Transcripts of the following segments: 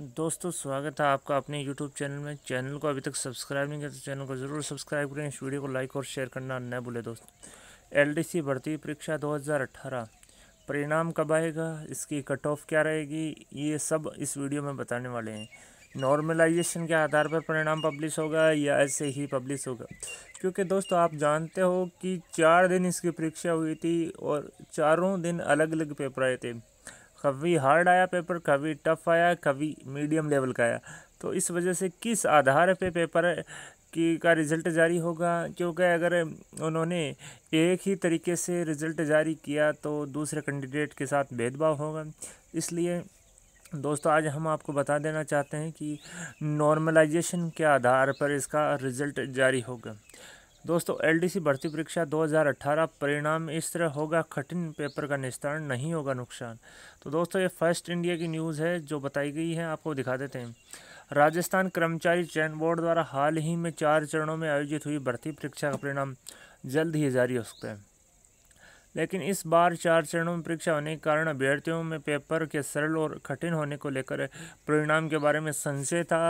दोस्तों स्वागत है आपका अपने यूट्यूब चैनल में चैनल को अभी तक सब्सक्राइब नहीं किया तो चैनल को ज़रूर सब्सक्राइब करें इस वीडियो को लाइक और शेयर करना न भूले दोस्तों एलडीसी भर्ती परीक्षा 2018 परिणाम कब आएगा इसकी कट ऑफ क्या रहेगी ये सब इस वीडियो में बताने वाले हैं नॉर्मलाइजेशन के आधार पर परिणाम पब्लिश होगा या ऐसे ही पब्लिश होगा क्योंकि दोस्तों आप जानते हो कि चार दिन इसकी परीक्षा हुई थी और चारों दिन अलग अलग पेपर आए थे कभी हार्ड आया पेपर कभी टफ आया कभी मीडियम लेवल का आया तो इस वजह से किस आधार पे पेपर की का रिज़ल्ट जारी होगा क्योंकि अगर उन्होंने एक ही तरीके से रिज़ल्ट जारी किया तो दूसरे कैंडिडेट के साथ भेदभाव होगा इसलिए दोस्तों आज हम आपको बता देना चाहते हैं कि नॉर्मलाइजेशन के आधार पर इसका रिज़ल्ट जारी होगा दोस्तों एलडीसी भर्ती परीक्षा 2018 परिणाम इस तरह होगा कठिन पेपर का निस्तारण नहीं होगा नुकसान तो दोस्तों ये फर्स्ट इंडिया की न्यूज़ है जो बताई गई है आपको दिखा देते हैं राजस्थान कर्मचारी चयन बोर्ड द्वारा हाल ही में चार चरणों में आयोजित हुई भर्ती परीक्षा का परिणाम जल्द ही जारी हो सकता है लेकिन इस बार चार चरणों में परीक्षा होने के कारण अभ्यर्थियों में पेपर के सरल और कठिन होने को लेकर परिणाम के बारे में संशय था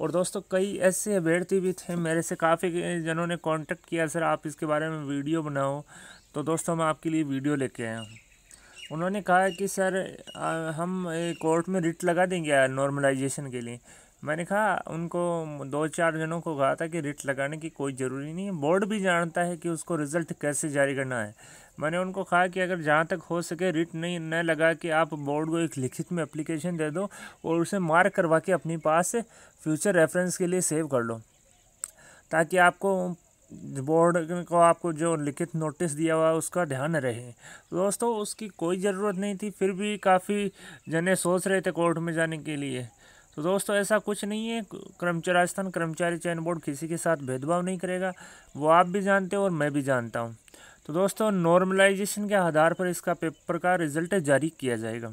और दोस्तों कई ऐसे अभ्यर्थी भी थे मेरे से काफ़ी जनों ने कांटेक्ट किया सर आप इसके बारे में वीडियो बनाओ तो दोस्तों मैं आपके लिए वीडियो लेके आया हूँ उन्होंने कहा कि सर हम कोर्ट में रिट लगा देंगे नॉर्मलाइजेशन के लिए मैंने कहा उनको दो चार जनों को कहा था कि रिट लगाने की कोई ज़रूरी नहीं है बोर्ड भी जानता है कि उसको रिज़ल्ट कैसे जारी करना है मैंने उनको कहा कि अगर जहाँ तक हो सके रिट नहीं न लगा कि आप बोर्ड को एक लिखित में अप्लीकेशन दे दो और उसे मार्क करवा के अपने पास फ्यूचर रेफरेंस के लिए सेव कर लो ताकि आपको बोर्ड को आपको जो लिखित नोटिस दिया हुआ उसका ध्यान रहे दोस्तों उसकी कोई ज़रूरत नहीं थी फिर भी काफ़ी जने सोच रहे थे कोर्ट में जाने के लिए तो दोस्तों ऐसा कुछ नहीं है कर्मचारी राजस्थान कर्मचारी चयन बोर्ड किसी के साथ भेदभाव नहीं करेगा वो आप भी जानते हो और मैं भी जानता हूँ तो दोस्तों नॉर्मलाइजेशन के आधार पर इसका पेपर का रिजल्ट जारी किया जाएगा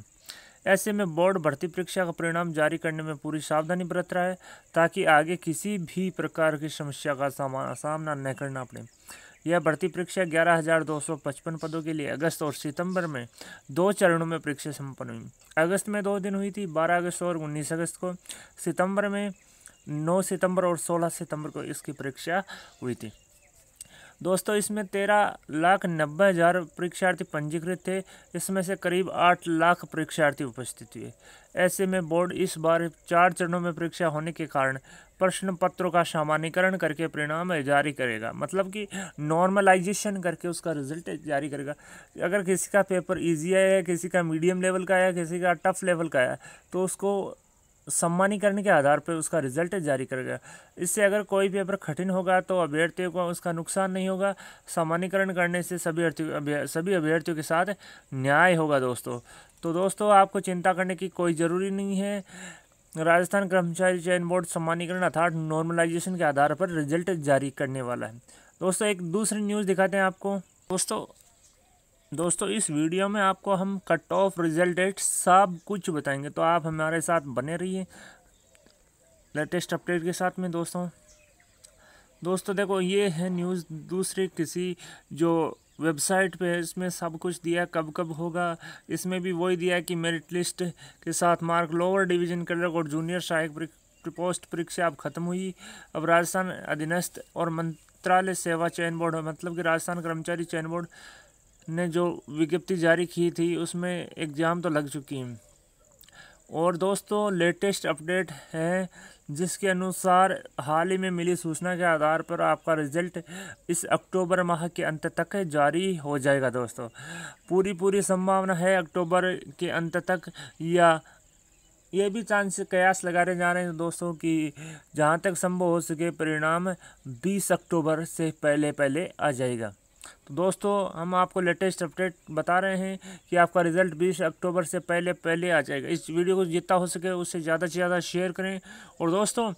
ऐसे में बोर्ड भर्ती परीक्षा का परिणाम जारी करने में पूरी सावधानी बरत रहा है ताकि आगे किसी भी प्रकार की समस्या का सामना न करना पड़े यह भर्ती परीक्षा 11,255 पदों के लिए अगस्त और सितंबर में दो चरणों में परीक्षा संपन्न हुई अगस्त में दो दिन हुई थी 12 अगस्त और 19 अगस्त को सितंबर में 9 सितंबर और 16 सितंबर को इसकी परीक्षा हुई थी दोस्तों इसमें तेरह लाख नब्बे हज़ार परीक्षार्थी पंजीकृत थे इसमें से करीब आठ लाख परीक्षार्थी उपस्थित हुए ऐसे में बोर्ड इस बार चार चरणों में परीक्षा होने के कारण प्रश्न पत्रों का सामान्यकरण करके परिणाम जारी करेगा मतलब कि नॉर्मलाइजेशन करके उसका रिजल्ट जारी करेगा अगर किसी का पेपर ईजी आया है किसी का मीडियम लेवल का आया किसी का टफ लेवल का आया तो उसको सम्मानीकरण के आधार पर उसका रिजल्ट जारी करेगा इससे अगर कोई पेपर कठिन होगा तो अभ्यर्थियों को उसका नुकसान नहीं होगा सम्मानीकरण करने से सभी सभी अभ्यर्थियों के साथ न्याय होगा दोस्तों तो दोस्तों आपको चिंता करने की कोई ज़रूरी नहीं है राजस्थान कर्मचारी चयन बोर्ड सम्मानीकरण अर्थात नॉर्मलाइजेशन के आधार पर रिजल्ट जारी करने वाला है दोस्तों एक दूसरी न्यूज़ दिखाते हैं आपको दोस्तों दोस्तों इस वीडियो में आपको हम कट ऑफ रिजल्ट डेट सब कुछ बताएंगे तो आप हमारे साथ बने रहिए लेटेस्ट अपडेट के साथ में दोस्तों दोस्तों देखो ये है न्यूज़ दूसरी किसी जो वेबसाइट पे है इसमें सब कुछ दिया कब कब होगा इसमें भी वही दिया कि मेरिट लिस्ट के साथ मार्क लोअर डिवीजन क्लर्क और जूनियर सहायक पोस्ट परीक्षा अब ख़त्म हुई अब राजस्थान अधीनस्थ और मंत्रालय सेवा चयन बोर्ड मतलब कि राजस्थान कर्मचारी चयन बोर्ड ने जो विज्ञप्ति जारी की थी उसमें एग्ज़ाम तो लग चुकी हैं और दोस्तों लेटेस्ट अपडेट है जिसके अनुसार हाल ही में मिली सूचना के आधार पर आपका रिज़ल्ट इस अक्टूबर माह के अंत तक जारी हो जाएगा दोस्तों पूरी पूरी संभावना है अक्टूबर के अंत तक या ये भी चांस कयास लगाए जा रहे हैं दोस्तों कि जहाँ तक संभव हो सके परिणाम 20 अक्टूबर से पहले पहले आ जाएगा तो दोस्तों हम आपको लेटेस्ट अपडेट बता रहे हैं कि आपका रिज़ल्ट 20 अक्टूबर से पहले पहले आ जाएगा इस वीडियो को जितना हो सके उससे ज़्यादा से ज़्यादा शेयर करें और दोस्तों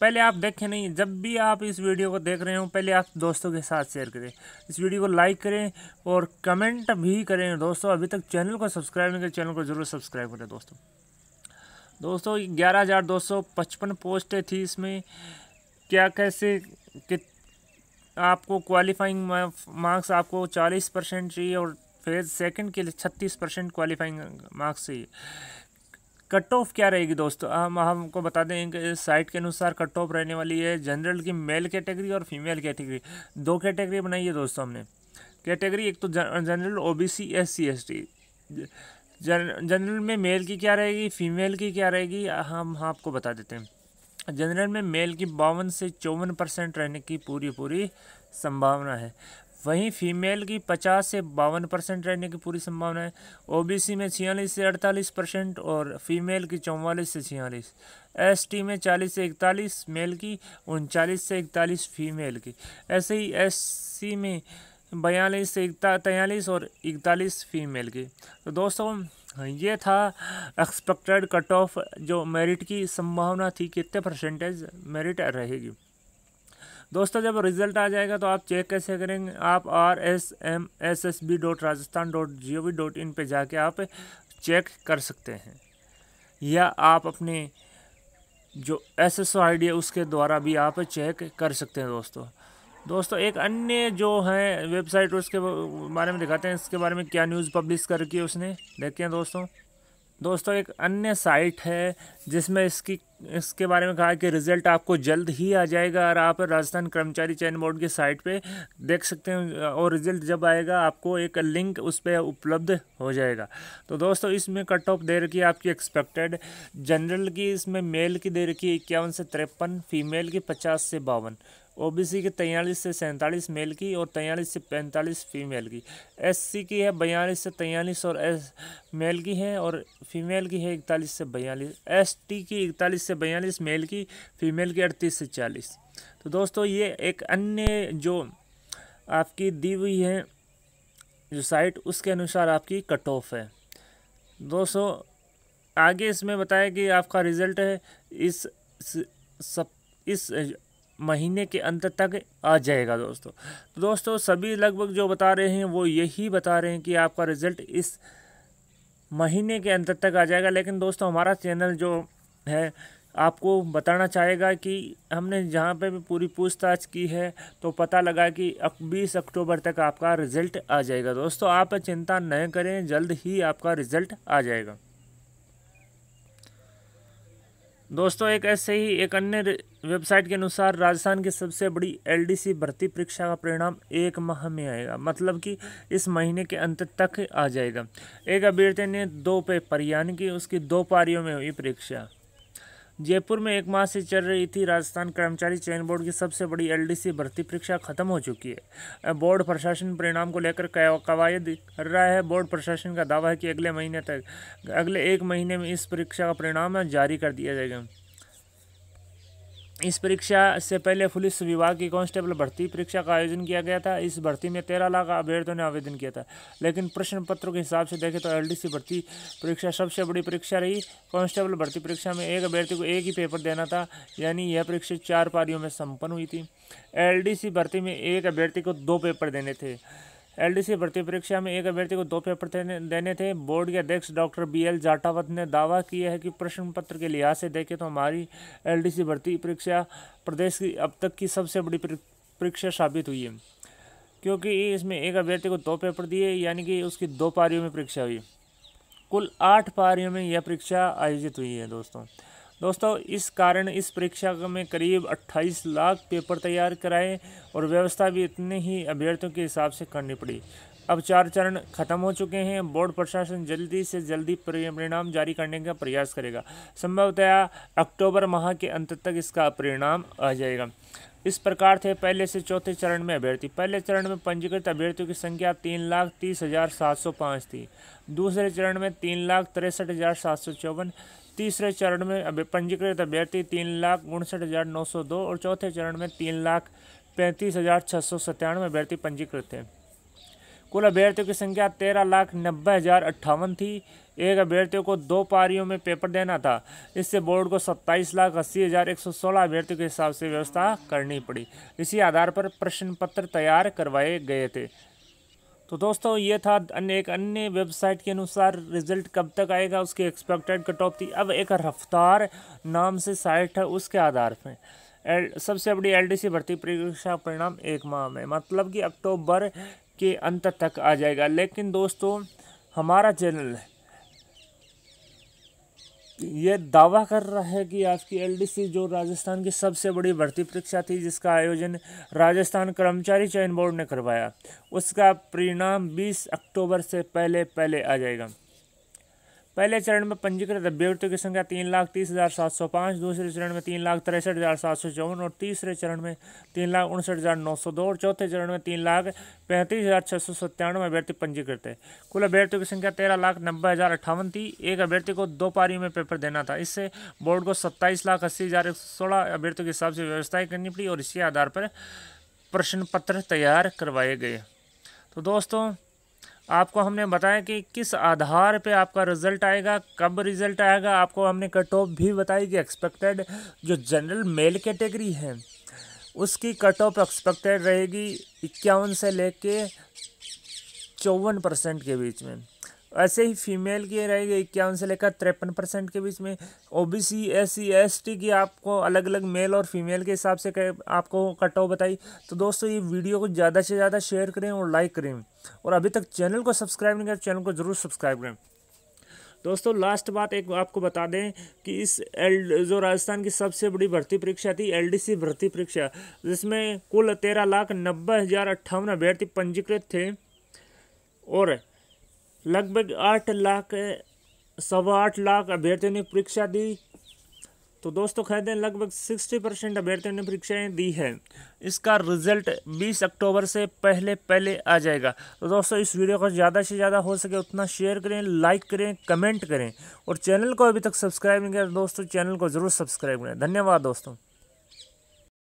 पहले आप देखें नहीं जब भी आप इस वीडियो को देख रहे हो पहले आप दोस्तों के साथ शेयर करें इस वीडियो को लाइक करें और कमेंट भी करें दोस्तों अभी तक चैनल को सब्सक्राइब नहीं करें चैनल को ज़रूर सब्सक्राइब करें दोस्तों दोस्तों ग्यारह हज़ार दो सौ पचपन पोस्टें थी इसमें क्या कैसे कित आपको क्वालिफाइंग मार्क्स आपको चालीस परसेंट चाहिए और फेज़ सेकंड के लिए छत्तीस परसेंट क्वालिफाइंग मार्क्स चाहिए कट ऑफ क्या रहेगी दोस्तों हम हमको बता दें कि साइट के अनुसार कट ऑफ रहने वाली है जनरल की मेल कैटेगरी और फीमेल कैटेगरी दो कैटेगरी बनाई है दोस्तों हमने कैटेगरी एक तो general O B C S C S T general में मेल की क्या रहेगी फीमेल की क्या रहेगी हम आपको बता देते हैं जनरल में मेल की बावन से चौवन परसेंट रहने की पूरी पूरी संभावना है वहीं फीमेल की पचास से बावन परसेंट रहने की पूरी संभावना है ओबीसी में छियालीस से अड़तालीस परसेंट और फीमेल की चौवालीस से छियालीस एसटी में चालीस से इकतालीस मेल की उनचालीस से इकतालीस फीमेल की ऐसे ही एससी में बयालीस से तैंतालीस और इकतालीस फीमेल की तो दोस्तों हाँ, ये था एक्सपेक्टेड कट ऑफ जो मेरिट की संभावना थी कितने परसेंटेज मेरिट रहेगी दोस्तों जब रिजल्ट आ जाएगा तो आप चेक कैसे करेंगे आप R S M S S B dot Rajasthan dot G O V dot in पर जाके आप चेक कर सकते हैं या आप अपने जो S S O I D है उसके द्वारा भी आप चेक कर सकते हैं दोस्तों दोस्तों एक अन्य जो है वेबसाइट उसके बारे में दिखाते हैं इसके बारे में क्या न्यूज़ पब्लिश करके उसने देखते हैं दोस्तों दोस्तों एक अन्य साइट है जिसमें इसकी इसके बारे में कहा कि रिज़ल्ट आपको जल्द ही आ जाएगा और आप राजस्थान कर्मचारी चयन बोर्ड की साइट पे देख सकते हैं और रिज़ल्ट जब आएगा आपको एक लिंक उस पर उपलब्ध हो जाएगा तो दोस्तों इसमें कट ऑफ दे रखी है आपकी एक्सपेक्टेड जनरल की इसमें मेल की दे रखी है इक्यावन से तिरपन फीमेल की पचास से बावन ओबीसी की तैंतालीस से सैंतालीस मेल की और तैंतालीस से पैंतालीस फीमेल की एससी की है बयालीस से तैंतालीस और एस मेल की है और फीमेल की है इकतालीस से बयालीस एसटी की इकतालीस से बयालीस मेल की फीमेल की अड़तीस से चालीस तो दोस्तों ये एक अन्य जो आपकी दी हुई है जो साइट उसके अनुसार आपकी कट ऑफ है दोस्तों आगे इसमें बताया कि आपका रिज़ल्ट है इस सब इस महीने के अंत तक आ जाएगा दोस्तों तो दोस्तों सभी लगभग जो बता रहे हैं वो यही बता रहे हैं कि आपका रिज़ल्ट इस महीने के अंत तक आ जाएगा लेकिन दोस्तों हमारा चैनल जो है आपको बताना चाहेगा कि हमने जहाँ पे भी पूरी पूछताछ की है तो पता लगा कि बीस अक्टूबर तक आपका रिज़ल्ट आ जाएगा दोस्तों आप चिंता न करें जल्द ही आपका रिज़ल्ट आ जाएगा दोस्तों एक ऐसे ही एक अन्य वेबसाइट के अनुसार राजस्थान की सबसे बड़ी एलडीसी भर्ती परीक्षा का परिणाम एक माह में आएगा मतलब कि इस महीने के अंत तक आ जाएगा एक अभ्यर्थी ने दो पेपर यानी कि उसकी दो पारियों में हुई परीक्षा जयपुर में एक माह से चल रही थी राजस्थान कर्मचारी चयन बोर्ड की सबसे बड़ी एलडीसी भर्ती परीक्षा खत्म हो चुकी है बोर्ड प्रशासन परिणाम को लेकर कवायद कर रहा है बोर्ड प्रशासन का दावा है कि अगले महीने तक अगले एक महीने में इस परीक्षा का परिणाम जारी कर दिया जाएगा इस परीक्षा से पहले पुलिस विभाग की कांस्टेबल भर्ती परीक्षा का आयोजन किया गया था इस भर्ती में तेरह लाख अभ्यर्थियों ने आवेदन किया था लेकिन प्रश्न पत्रों के हिसाब से देखें तो एलडीसी भर्ती परीक्षा सबसे बड़ी परीक्षा रही कांस्टेबल भर्ती परीक्षा में एक अभ्यर्थी को एक ही पेपर देना था यानी यह परीक्षा चार पारियों में सम्पन्न हुई थी एल भर्ती में एक अभ्यर्थी को दो पेपर देने थे एलडीसी भर्ती परीक्षा में एक अभ्यर्थी को दो पेपर देने थे बोर्ड के अध्यक्ष डॉक्टर बी एल जाटावत ने दावा किया है कि प्रश्न पत्र के लिहाज से देखें तो हमारी एलडीसी भर्ती परीक्षा प्रदेश की अब तक की सबसे बड़ी परीक्षा साबित हुई है क्योंकि इसमें एक अभ्यर्थी को दो पेपर दिए यानी कि उसकी दो पारियों में परीक्षा हुई कुल आठ पारियों में यह परीक्षा आयोजित हुई है दोस्तों दोस्तों इस कारण इस परीक्षा में करीब 28 लाख पेपर तैयार कराए और व्यवस्था भी इतने ही अभ्यर्थियों के हिसाब से करनी पड़ी अब चार चरण खत्म हो चुके हैं बोर्ड प्रशासन जल्दी से जल्दी परिणाम जारी करने का प्रयास करेगा संभवतया अक्टूबर माह के अंत तक इसका परिणाम आ जाएगा इस प्रकार थे पहले से चौथे चरण में अभ्यर्थी पहले चरण में पंजीकृत अभ्यर्थियों की संख्या तीन लाख तीस हज़ार सात सौ पाँच थी दूसरे चरण में तीन लाख तिरसठ हज़ार सात सौ चौवन तीसरे चरण में पंजीकृत अभ्यर्थी तीन लाख उनसठ हज़ार नौ सौ दो और चौथे चरण में तीन लाख पैंतीस हज़ार छः सौ सत्तानवे अभ्यर्थी पंजीकृत थे कुल अभ्यर्थियों की संख्या तेरह लाख नब्बे हज़ार अट्ठावन थी एक अभ्यर्थियों को दो पारियों में पेपर देना था इससे बोर्ड को सत्ताईस लाख अस्सी हज़ार एक सौ सोलह अभ्यर्थियों के हिसाब से व्यवस्था करनी पड़ी इसी आधार पर प्रश्न पत्र तैयार करवाए गए थे तो दोस्तों ये था अन्य एक अन्य वेबसाइट के अनुसार रिजल्ट कब तक आएगा उसकी एक्सपेक्टेड कट ऑफ थी अब एक रफ्तार नाम से साइट है उसके आधार पर एल सबसे बड़ी एलडीसी भर्ती परीक्षा परिणाम एक माह में मतलब कि अक्टूबर के अंत तक आ जाएगा लेकिन दोस्तों हमारा चैनल ये दावा कर रहा है कि आपकी एलडीसी जो राजस्थान की सबसे बड़ी भर्ती परीक्षा थी जिसका आयोजन राजस्थान कर्मचारी चयन बोर्ड ने करवाया उसका परिणाम 20 अक्टूबर से पहले पहले आ जाएगा पहले चरण में पंजीकृत अभ्यर्थियों की संख्या तीन लाख तीस हज़ार सात सौ पाँच दूसरे चरण में तीन लाख तिरसठ हज़ार सात सौ चौवन और तीसरे चरण में तीन लाख उनसठ हज़ार नौ सौ दो और चौथे चरण में तीन लाख पैंतीस हज़ार छः सौ सत्तानवे अभ्यर्थी पंजीकृत है कुल अभ्यर्थियों की संख्या तेरह लाख नब्बे हज़ार अट्ठावन थी एक अभ्यर्थी को दो पारी में पेपर देना था इससे बोर्ड को सत्ताईस लाख अस्सी हज़ार एक सौ सोलह अभ्यर्थियों के हिसाब से व्यवस्थाएँ करनी पड़ी और इसी आधार पर प्रश्न पत्र तैयार करवाए गए तो दोस्तों आपको हमने बताया कि किस आधार पे आपका रिज़ल्ट आएगा कब रिज़ल्ट आएगा आपको हमने कट ऑफ भी बताई कि एक्सपेक्टेड जो जनरल मेल कैटेगरी है उसकी कट ऑफ एक्सपेक्टेड रहेगी इक्यावन से लेके चौवन परसेंट के बीच में ऐसे ही फीमेल की रहेगी इक्यावन से लेकर तिरपन परसेंट के बीच में O B C S C S T की आपको अलग अलग मेल और फीमेल के हिसाब से आपको कट ऑफ बताई तो दोस्तों ये वीडियो को ज़्यादा से ज़्यादा शेयर करें और लाइक करें और अभी तक चैनल को सब्सक्राइब नहीं करें चैनल को ज़रूर सब्सक्राइब करें दोस्तों लास्ट बात एक आपको बता दें कि इस एल जो राजस्थान की सबसे बड़ी भर्ती परीक्षा थी एलडीसी भर्ती परीक्षा जिसमें कुल तेरह लाख नब्बे हज़ार अट्ठावन अभ्यर्थी पंजीकृत थे और लगभग आठ लाख सवा आठ लाख अभ्यर्थियों ने परीक्षा दी तो दोस्तों कहते हैं लगभग सिक्सटी परसेंट अभ्यर्थियों ने परीक्षाएं दी है इसका रिजल्ट बीस अक्टूबर से पहले पहले आ जाएगा तो दोस्तों इस वीडियो को ज़्यादा से ज़्यादा हो सके उतना शेयर करें लाइक करें कमेंट करें और चैनल को अभी तक सब्सक्राइब नहीं किया तो दोस्तों चैनल को ज़रूर सब्सक्राइब करें धन्यवाद दोस्तों